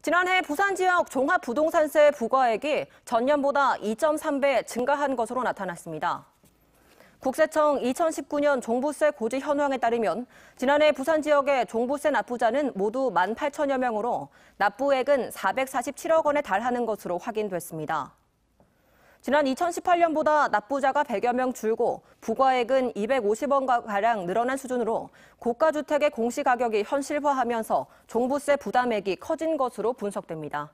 지난해 부산 지역 종합 부동산세 부과액이 전년보다 2.3배 증가한 것으로 나타났습니다. 국세청 2019년 종부세 고지 현황에 따르면 지난해 부산 지역의 종부세 납부자는 모두 1만 8천여 명으로 납부액은 447억 원에 달하는 것으로 확인됐습니다. 지난 2018년보다 납부자가 100여 명 줄고 부과액은 250원가량 늘어난 수준으로 고가주택의 공시가격이 현실화하면서 종부세 부담액이 커진 것으로 분석됩니다.